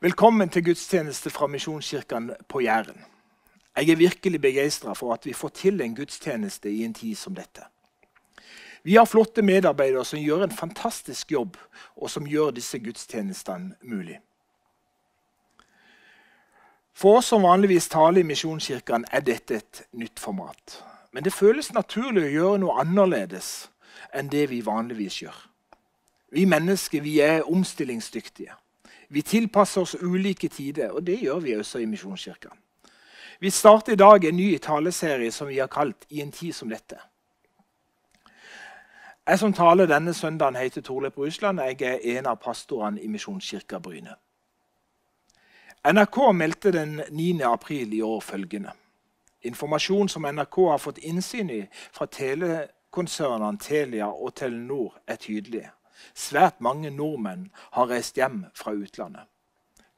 Velkommen til gudstjeneste fra Misjonskirken på Jæren. Jeg er virkelig begeistra for at vi får til en gudstjeneste i en tid som dette. Vi har flotte medarbeidere som gjør en fantastisk jobb, og som gjør disse gudstjenestene mulig. For oss som vanligvis taler i Misjonskirken, er dette et nytt format. Men det føles naturlig å gjøre noe annerledes enn det vi vanligvis gjør. Vi mennesker vi er omstillingsdyktige. Vi tilpasser oss ulike tider, og det gjør vi også i Misjonskirka. Vi starter i dag en ny taleserie som vi har kalt 'I en tid som dette'. Jeg som taler denne søndagen, heter Torleif Rusland. Jeg er en av pastorene i Misjonskirka Bryne. NRK meldte den 9. april i år følgende. Informasjon som NRK har fått innsyn i fra telekonsernene Telia og Telenor, er tydelig. Svært mange nordmenn har reist hjem fra utlandet.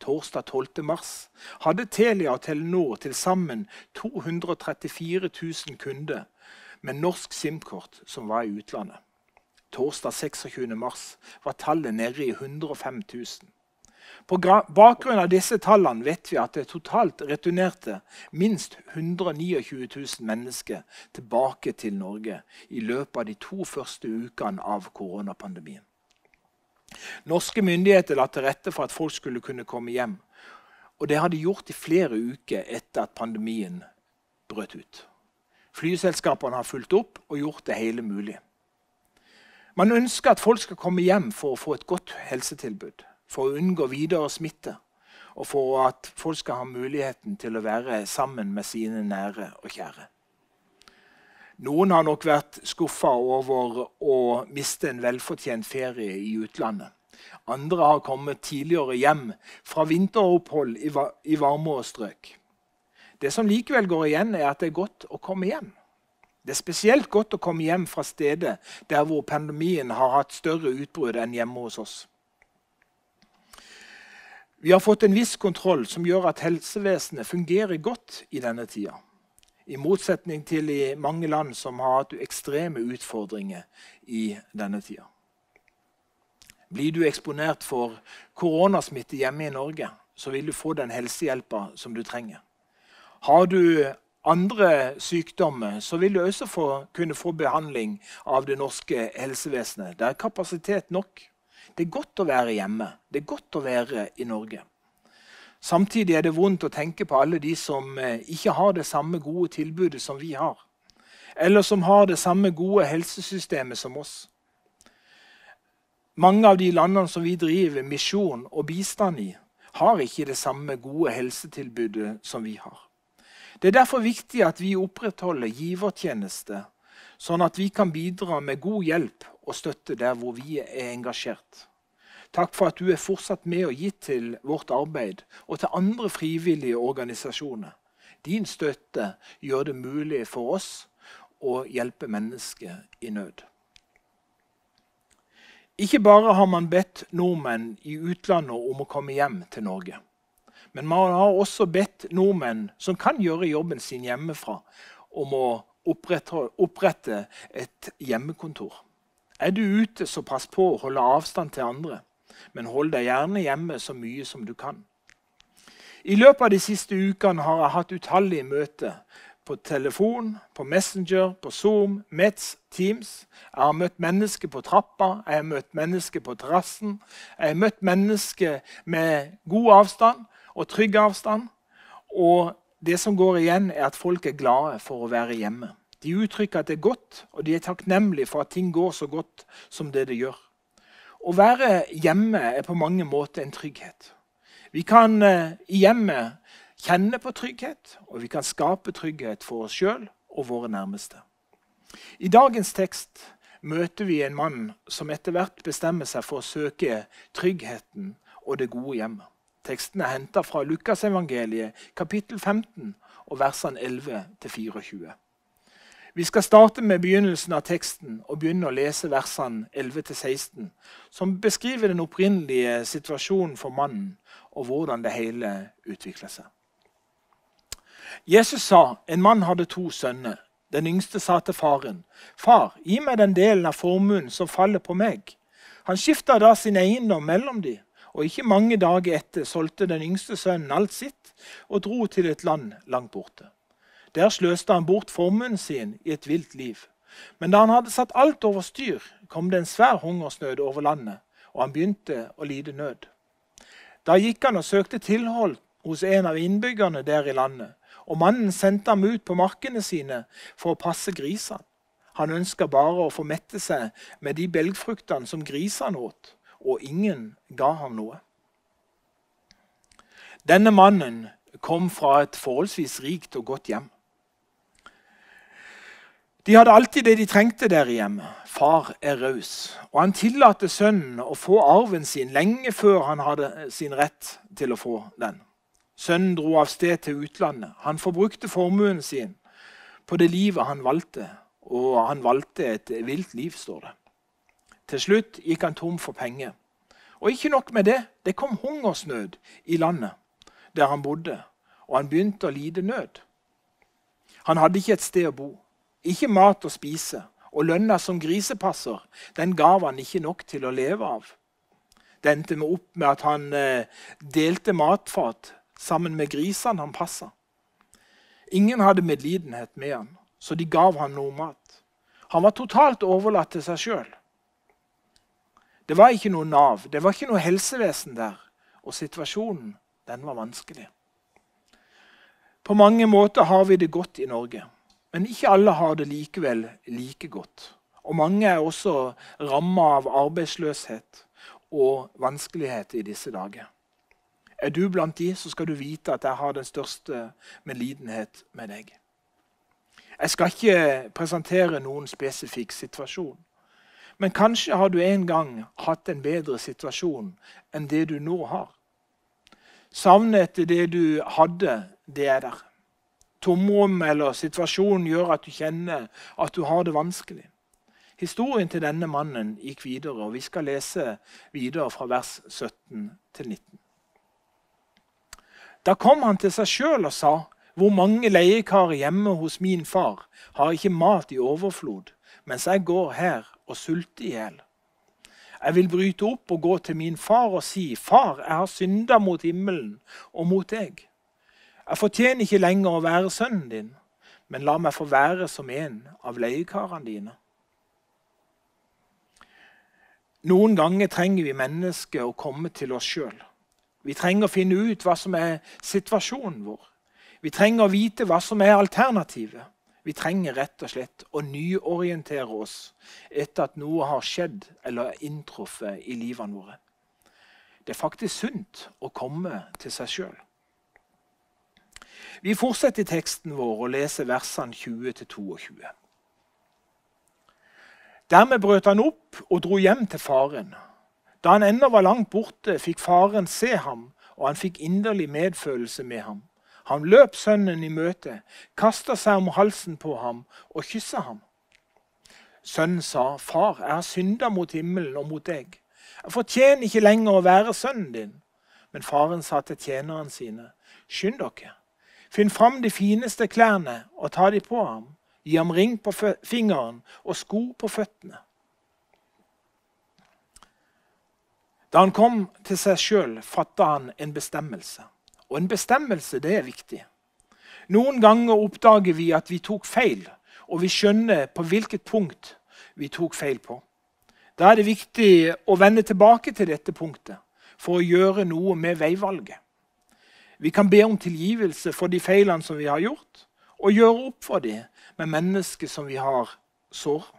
Torsdag 12. mars hadde Telia og Telenor til sammen 234 000 kunder med norsk SIM-kort som var i utlandet. Torsdag 26. mars var tallet nede i 105 000. På bakgrunn av disse tallene vet vi at det totalt returnerte minst 129 000 mennesker tilbake til Norge i løpet av de to første ukene av koronapandemien. Norske myndigheter la til rette for at folk skulle kunne komme hjem. Og det har de gjort i flere uker etter at pandemien brøt ut. Flyselskapene har fulgt opp og gjort det hele mulig. Man ønsker at folk skal komme hjem for å få et godt helsetilbud for å unngå videre smitte. Og for at folk skal ha muligheten til å være sammen med sine nære og kjære. Noen har nok vært skuffa over å miste en velfortjent ferie i utlandet. Andre har kommet tidligere hjem fra vinteropphold i varmere strøk. Det som likevel går igjen, er at det er godt å komme hjem. Det er spesielt godt å komme hjem fra stedet der hvor pandemien har hatt større utbrudd enn hjemme hos oss. Vi har fått en viss kontroll som gjør at helsevesenet fungerer godt i denne tida. I motsetning til i mange land som har hatt ekstreme utfordringer i denne tida. Blir du eksponert for koronasmitte hjemme i Norge, så vil du få den helsehjelpa som du trenger. Har du andre sykdommer, så vil du også få, kunne få behandling av det norske helsevesenet. Det er kapasitet nok. Det er godt å være hjemme. Det er godt å være i Norge. Samtidig er det vondt å tenke på alle de som eh, ikke har det samme gode tilbudet som vi har, eller som har det samme gode helsesystemet som oss. Mange av de landene som vi driver misjon og bistand i, har ikke det samme gode helsetilbudet som vi har. Det er derfor viktig at vi opprettholder givertjeneste sånn at vi kan bidra med god hjelp og støtte der hvor vi er engasjert. Takk for at du er fortsatt med og gitt til vårt arbeid og til andre frivillige organisasjoner. Din støtte gjør det mulig for oss å hjelpe mennesker i nød. Ikke bare har man bedt nordmenn i utlandet om å komme hjem til Norge. Men man har også bedt nordmenn som kan gjøre jobben sin hjemmefra, om å opprette et hjemmekontor. Er du ute, så pass på å holde avstand til andre, men hold deg gjerne hjemme så mye som du kan. I løpet av de siste ukene har jeg hatt utallige møter på telefon, på Messenger, på Zoom, Mets, Teams. Jeg har møtt mennesker på trappa, jeg har møtt mennesker på terrassen. Jeg har møtt mennesker med god avstand og trygg avstand. Og det som går igjen, er at folk er glade for å være hjemme. De uttrykker at det er godt, og de er takknemlige for at ting går så godt som det det gjør. Å være hjemme er på mange måter en trygghet. Vi kan eh, i hjemmet kjenne på trygghet, og vi kan skape trygghet for oss sjøl og våre nærmeste. I dagens tekst møter vi en mann som etter hvert bestemmer seg for å søke tryggheten og det gode hjemmet. Teksten er henta fra Lukasevangeliet, kapittel 15, og versene 11-24. Vi skal starte med begynnelsen av teksten og begynne å lese versene 11-16, som beskriver den opprinnelige situasjonen for mannen og hvordan det hele utvikla seg. Jesus sa en mann hadde to sønner. Den yngste sa til faren, 'Far, gi meg den delen av formuen som faller på meg.' Han skifta da sin eiendom mellom dem. Og ikke mange dager etter solgte den yngste sønnen alt sitt og dro til et land langt borte. Der sløste han bort formuen sin i et vilt liv. Men da han hadde satt alt over styr, kom det en svær hungersnød over landet, og han begynte å lide nød. Da gikk han og søkte tilhold hos en av innbyggerne der i landet, og mannen sendte ham ut på markene sine for å passe grisene. Han ønska bare å få mette seg med de belgfruktene som grisene åt, og ingen ga ham noe. Denne mannen kom fra et forholdsvis rikt og godt hjem. De hadde alltid det de trengte der i hjemmet. Far er raus, og han tillater sønnen å få arven sin lenge før han hadde sin rett til å få den. Sønnen dro av sted til utlandet. Han forbrukte formuen sin på det livet han valgte, og han valgte et vilt liv, står det. Til slutt gikk han tom for penger. Og ikke nok med det, det kom hungersnød i landet der han bodde, og han begynte å lide nød. Han hadde ikke et sted å bo, ikke mat å spise, og lønna som grisepasser den gav han ikke nok til å leve av. Det endte med opp med at han eh, delte matfat sammen med grisene han passa. Ingen hadde medlidenhet med han, så de gav han noe mat. Han var totalt overlatt til seg sjøl. Det var ikke noe Nav, det var ikke noe helsevesen der. Og situasjonen, den var vanskelig. På mange måter har vi det godt i Norge. Men ikke alle har det likevel like godt. Og mange er også ramma av arbeidsløshet og vanskeligheter i disse dager. Er du blant de, så skal du vite at jeg har den største medlidenhet med deg. Jeg skal ikke presentere noen spesifikk situasjon. Men kanskje har du en gang hatt en bedre situasjon enn det du nå har. Savnet etter det du hadde, det er der. Tomrommet eller situasjonen gjør at du kjenner at du har det vanskelig. Historien til denne mannen gikk videre, og vi skal lese videre fra vers 17 til 19. Da kom han til seg sjøl og sa, Hvor mange leiekarer hjemme hos min far har ikke mat i overflod, mens jeg går her og sulte i hjel. Jeg vil bryte opp og gå til min far og si, Far, jeg har synda mot himmelen og mot deg. Jeg fortjener ikke lenger å være sønnen din, men la meg få være som en av leiekarene dine. Noen ganger trenger vi mennesker å komme til oss sjøl. Vi trenger å finne ut hva som er situasjonen vår. Vi trenger å vite hva som er alternativet. Vi trenger rett og slett å nyorientere oss etter at noe har skjedd eller er inntruffet i livene våre. Det er faktisk sunt å komme til seg sjøl. Vi fortsetter i teksten vår og leser versene 20-22. Dermed brøt han opp og dro hjem til faren. Da han ennå var langt borte, fikk faren se ham, og han fikk inderlig medfølelse med ham. Han løp sønnen i møte, kasta seg om halsen på ham og kyssa ham. Sønnen sa, 'Far, jeg har synda mot himmelen og mot deg.' 'Jeg fortjener ikke lenger å være sønnen din.' Men faren sa til tjenerne sine, 'Skynd dere. Finn fram de fineste klærne og ta de på ham.' Gi ham ring på fingeren og sko på føttene. Da han kom til seg sjøl, fatta han en bestemmelse. Og en bestemmelse, det er viktig. Noen ganger oppdager vi at vi tok feil, og vi skjønner på hvilket punkt vi tok feil på. Da er det viktig å vende tilbake til dette punktet for å gjøre noe med veivalget. Vi kan be om tilgivelse for de feilene som vi har gjort, og gjøre opp for dem med mennesker som vi har såret.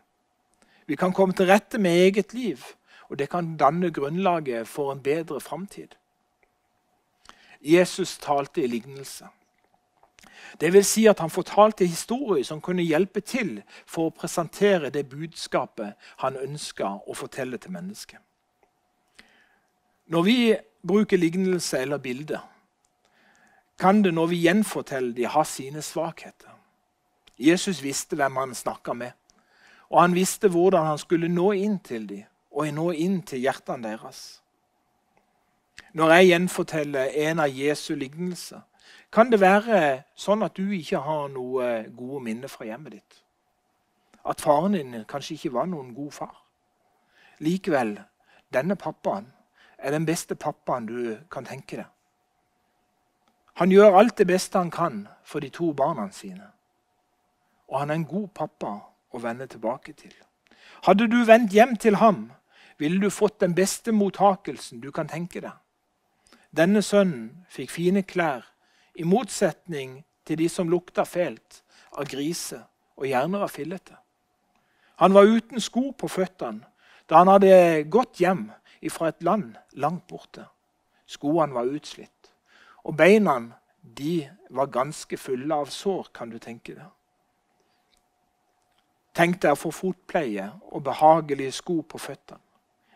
Vi kan komme til rette med eget liv, og det kan danne grunnlaget for en bedre framtid. Jesus talte i lignelse. Det vil si at Han fortalte historier som kunne hjelpe til for å presentere det budskapet han ønska å fortelle til mennesket. Når vi bruker lignelse eller bilde, kan det når vi gjenforteller de ha sine svakheter. Jesus visste hvem han snakka med, og han visste hvordan han skulle nå inn til dem og nå inn til hjertene deres. Når jeg gjenforteller en av Jesu lignelser, kan det være sånn at du ikke har noe gode minner fra hjemmet ditt. At faren din kanskje ikke var noen god far. Likevel, denne pappaen er den beste pappaen du kan tenke deg. Han gjør alt det beste han kan for de to barna sine. Og han er en god pappa å vende tilbake til. Hadde du vendt hjem til ham, ville du fått den beste mottakelsen du kan tenke deg. Denne sønnen fikk fine klær, i motsetning til de som lukta fælt av grise og hjerner av fillete. Han var uten sko på føttene da han hadde gått hjem fra et land langt borte. Skoene var utslitt, og beina de var ganske fulle av sår, kan du tenke deg. Tenk deg å få fotpleie og behagelige sko på føttene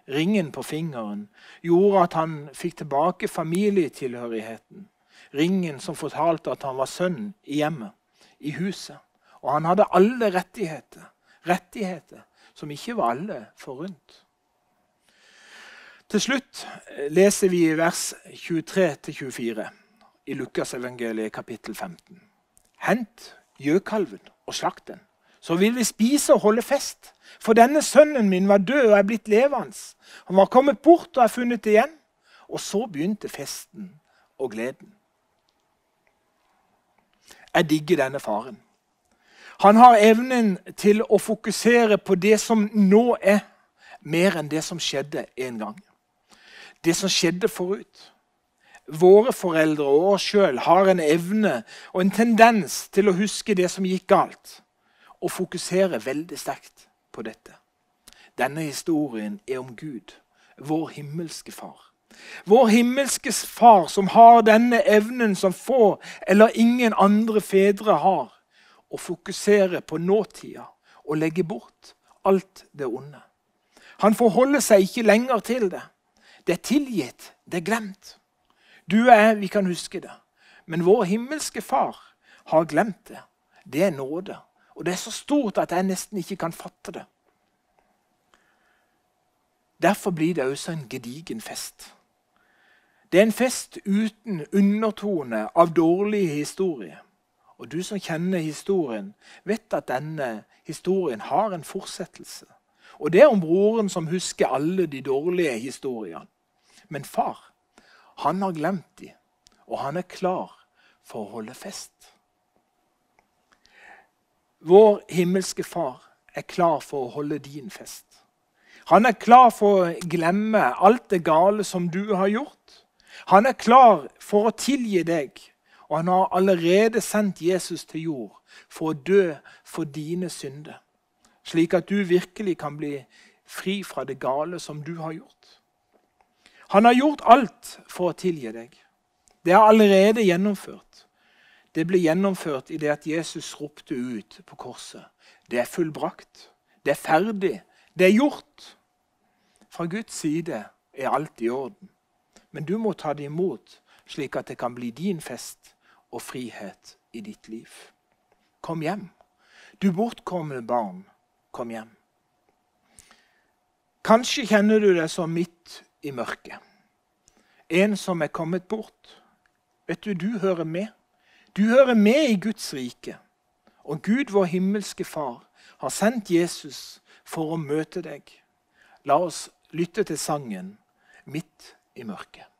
ringen på fingeren, gjorde at han fikk tilbake familietilhørigheten. Ringen som fortalte at han var sønn i hjemmet, i huset. Og han hadde alle rettigheter, rettigheter som ikke var alle forunt. Til slutt eh, leser vi vers 23-24 i Lukasevangeliet kapittel 15. Hent gjøkalven og slakt den så vil vi spise og holde fest. For denne sønnen min var død og er blitt levende. Han var kommet bort og er funnet igjen. Og så begynte festen og gleden. Jeg digger denne faren. Han har evnen til å fokusere på det som nå er, mer enn det som skjedde en gang. Det som skjedde forut. Våre foreldre og oss sjøl har en evne og en tendens til å huske det som gikk galt og fokuserer veldig sterkt på dette. Denne historien er om Gud, vår himmelske far. Vår himmelske far, som har denne evnen som få eller ingen andre fedre har, å fokusere på nåtida og legge bort alt det onde. Han forholder seg ikke lenger til det. Det er tilgitt, det er glemt. Du og jeg, vi kan huske det. Men vår himmelske far har glemt det. Det er nåde. Og det er så stort at jeg nesten ikke kan fatte det. Derfor blir det også en gedigen fest. Det er en fest uten undertone av dårlig historie. Og du som kjenner historien, vet at denne historien har en fortsettelse. Og det er om broren som husker alle de dårlige historiene. Men far, han har glemt de, og han er klar for å holde fest. Vår himmelske Far er klar for å holde din fest. Han er klar for å glemme alt det gale som du har gjort. Han er klar for å tilgi deg, og han har allerede sendt Jesus til jord for å dø for dine synder, slik at du virkelig kan bli fri fra det gale som du har gjort. Han har gjort alt for å tilgi deg. Det er allerede gjennomført. Det ble gjennomført i det at Jesus ropte ut på korset. Det er fullbrakt. Det er ferdig. Det er gjort. Fra Guds side er alt i orden. Men du må ta det imot, slik at det kan bli din fest og frihet i ditt liv. Kom hjem. Du bortkomne barn, kom hjem. Kanskje kjenner du deg som midt i mørket. En som er kommet bort. Vet du, du hører med. Du hører med i Guds rike, og Gud, vår himmelske Far, har sendt Jesus for å møte deg. La oss lytte til sangen 'Midt i mørket'.